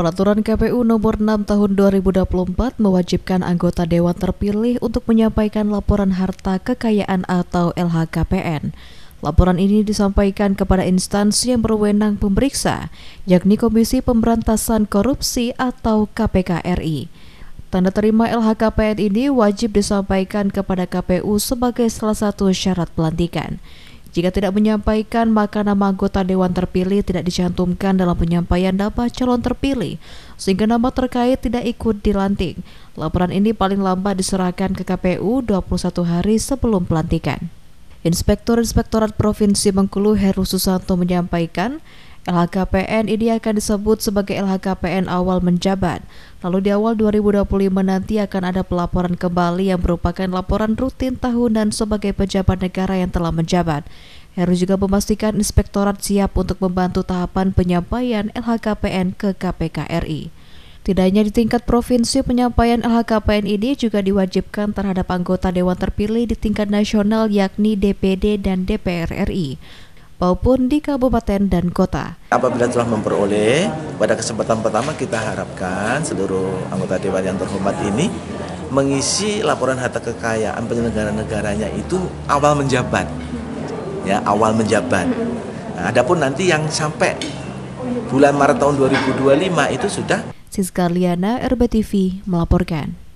Peraturan KPU nomor 6 tahun 2024 mewajibkan anggota dewan terpilih untuk menyampaikan laporan harta kekayaan atau LHKPN. Laporan ini disampaikan kepada instansi yang berwenang pemeriksa, yakni Komisi Pemberantasan Korupsi atau KPK RI. Tanda terima LHKPN ini wajib disampaikan kepada KPU sebagai salah satu syarat pelantikan. Jika tidak menyampaikan, maka nama anggota dewan terpilih tidak dicantumkan dalam penyampaian nama calon terpilih, sehingga nama terkait tidak ikut dilantik. Laporan ini paling lambat diserahkan ke KPU 21 hari sebelum pelantikan. Inspektur Inspektorat Provinsi Bengkulu Heru Susanto menyampaikan, LHKPN ini akan disebut sebagai LHKPN awal menjabat. Lalu di awal 2025 nanti akan ada pelaporan kembali yang merupakan laporan rutin tahunan sebagai pejabat negara yang telah menjabat. Heru juga memastikan inspektorat siap untuk membantu tahapan penyampaian LHKPN ke KPK RI. Tidak hanya di tingkat provinsi, penyampaian LHKPN ini juga diwajibkan terhadap anggota dewan terpilih di tingkat nasional yakni DPD dan DPR RI maupun di kabupaten dan kota. Apabila telah memperoleh, pada kesempatan pertama kita harapkan seluruh anggota dewan yang terhormat ini mengisi laporan harta kekayaan penyelenggara negaranya itu awal menjabat. Ya, awal menjabat. Nah, adapun nanti yang sampai bulan Maret tahun 2025 itu sudah Siska Liana RBTV melaporkan.